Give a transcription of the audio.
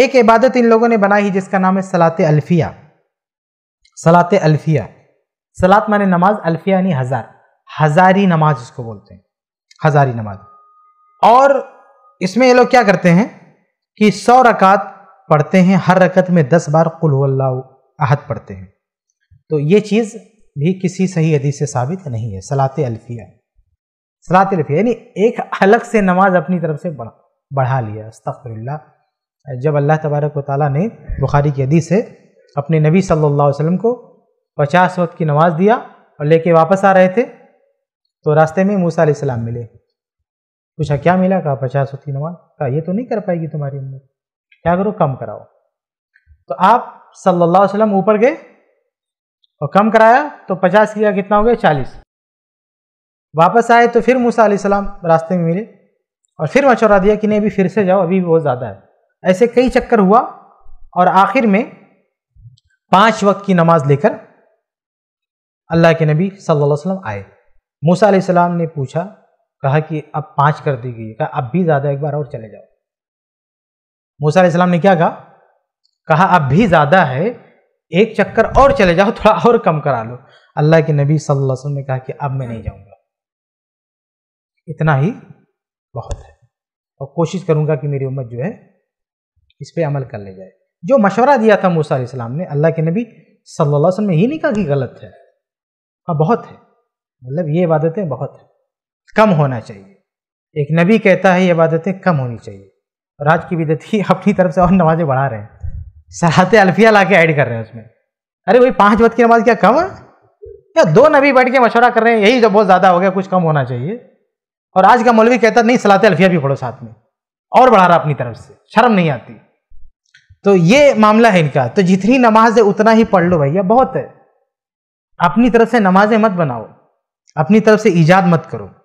एक इबादत इन लोगों ने बनाई जिसका नाम है सलात अल्फिया सलात अल्फिया सलात माने नमाज अल्फिया यानी हज़ार हज़ारी नमाज इसको बोलते हैं हज़ारी नमाज और इसमें ये लोग क्या करते हैं कि सौ रकात पढ़ते हैं हर रकत में दस बार कुल्ला अहद पढ़ते हैं तो ये चीज़ भी किसी सही हदीस से साबित नहीं है सलात अल्फिया सलात अल्फिया यानी एक अलग से नमाज अपनी तरफ से बढ़ा बढ़ा लिया अस्तफ़ल्ला जब अल्लाह तबारक वाली ने बुखारी की हदीस से अपने नबी सल्ला वसम को पचास वक्त की नमाज़ दिया और लेके वापस आ रहे थे तो रास्ते में मूसा सलाम मिले पूछा क्या मिला कहा पचास वक्त की नमाज कहा ये तो नहीं कर पाएगी तुम्हारी उम्र क्या करो कम कराओ तो आप सल्ला वसलम ऊपर गए और कम कराया तो पचास किया कितना हो गया चालीस वापस आए तो फिर मूसा सलाम रास्ते में मिले और फिर मशवरा दिया कि नहीं अभी फिर से जाओ अभी बहुत ज़्यादा है ऐसे कई चक्कर हुआ और आखिर में पांच वक्त की नमाज लेकर अल्लाह के नबी सल्लल्लाहु अलैहि वसल्लम आए मूसा सलाम ने पूछा कहा कि अब पांच कर दी गई कहा अब भी ज़्यादा एक बार और चले जाओ मूसा सलाम ने क्या कहा कहा अब भी ज़्यादा है एक चक्कर और चले जाओ थोड़ा और कम करा लो अल्लाह के नबी सल्लल्लाहु अलैहि वसल्लम ने कहा कि अब मैं नहीं जाऊंगा इतना ही बहुत है और कोशिश करूंगा कि मेरी उम्मत जो है इस पर अमल कर ले जाए जो मशवरा दिया था मूसा इस्लाम ने अल्लाह के नबी सल्लल्लाहु अलैहि वसल्लम ने ही नहीं कहा कि गलत है हाँ बहुत है मतलब ये इबादतें बहुत है कम होना चाहिए एक नबी कहता है ये इबादतें कम होनी चाहिए और आज की ही अपनी तरफ से और नमाज़ें बढ़ा रहे हैं सराहते अल्फिया ला के ऐड कर रहे हैं उसमें अरे वही पाँच वक्त की नमाज़ क्या कम है या दो नबी बैठ के मशवरा कर रहे हैं यही जब तो बहुत ज़्यादा हो गया कुछ कम होना चाहिए और आज का मौलवी कहता नहीं सलाते अल्फिया भी पढ़ो साथ में और बढ़ा रहा अपनी तरफ से शर्म नहीं आती तो ये मामला है इनका तो जितनी नमाज है उतना ही पढ़ लो भैया बहुत है अपनी तरफ से नमाजें मत बनाओ अपनी तरफ से ईजाद मत करो